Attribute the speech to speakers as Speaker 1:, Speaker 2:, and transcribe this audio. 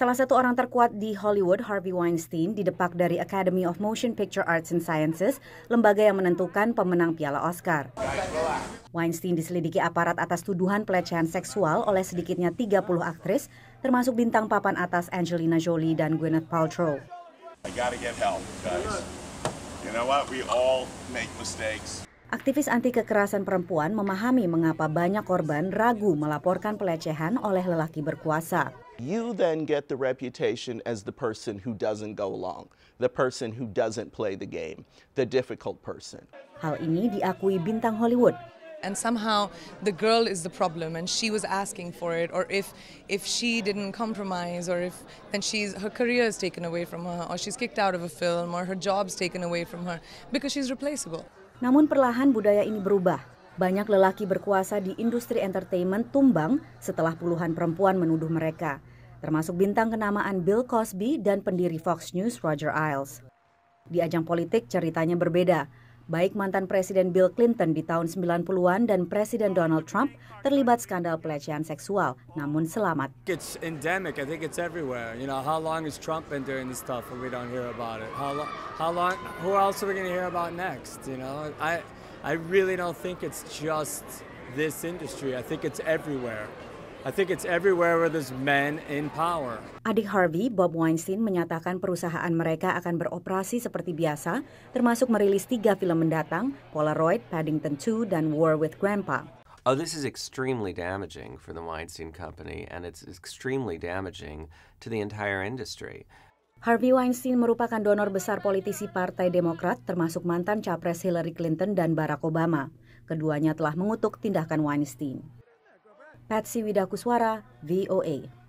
Speaker 1: Salah satu orang terkuat di Hollywood, Harvey Weinstein, didepak dari Academy of Motion Picture Arts and Sciences, lembaga yang menentukan pemenang Piala Oscar. Weinstein diselidiki aparat atas tuduhan pelecehan seksual oleh sedikitnya 30 aktris, termasuk bintang papan atas Angelina Jolie dan Gwyneth Paltrow. Aktivis anti kekerasan perempuan memahami mengapa banyak korban ragu melaporkan pelecehan oleh lelaki berkuasa.
Speaker 2: You then get the reputation as the person who doesn't go along, the person who doesn't play the game, the difficult person. Hal ini diakui bintang Hollywood. And somehow the girl is the problem and she was asking for it or if if she didn't compromise or if then she's her career is taken away from her or she's kicked out of a film or her job's taken away from her because she's replaceable.
Speaker 1: Namun perlahan budaya ini berubah. Banyak lelaki berkuasa di industri entertainment tumbang setelah puluhan perempuan menuduh mereka, termasuk bintang kenamaan Bill Cosby dan pendiri Fox News Roger Ailes. Di ajang politik ceritanya berbeda. Baik mantan Presiden Bill Clinton di tahun 90-an dan Presiden Donald Trump terlibat skandal pelecehan seksual, namun selamat.
Speaker 3: It's endemic. I think it's everywhere. You know, how long has Trump been doing this stuff and we don't hear about it? How long, how long, who else are we going to hear about next? You know, I, I really don't think it's just this industry. I think it's everywhere. I think it's everywhere where there's men in power.
Speaker 1: Adik Harvey, Bob Weinstein menyatakan perusahaan mereka akan beroperasi seperti biasa, termasuk merilis tiga film mendatang, Polaroid, Paddington 2, dan War with Grandpa.
Speaker 3: Oh, this is extremely damaging for the Weinstein Company, and it's extremely damaging to the entire industry.
Speaker 1: Harvey Weinstein merupakan donor besar politisi Partai Demokrat, termasuk mantan capres Hillary Clinton dan Barack Obama. Keduanya telah mengutuk tindakan Weinstein. Patsy Widakuswara, VOA.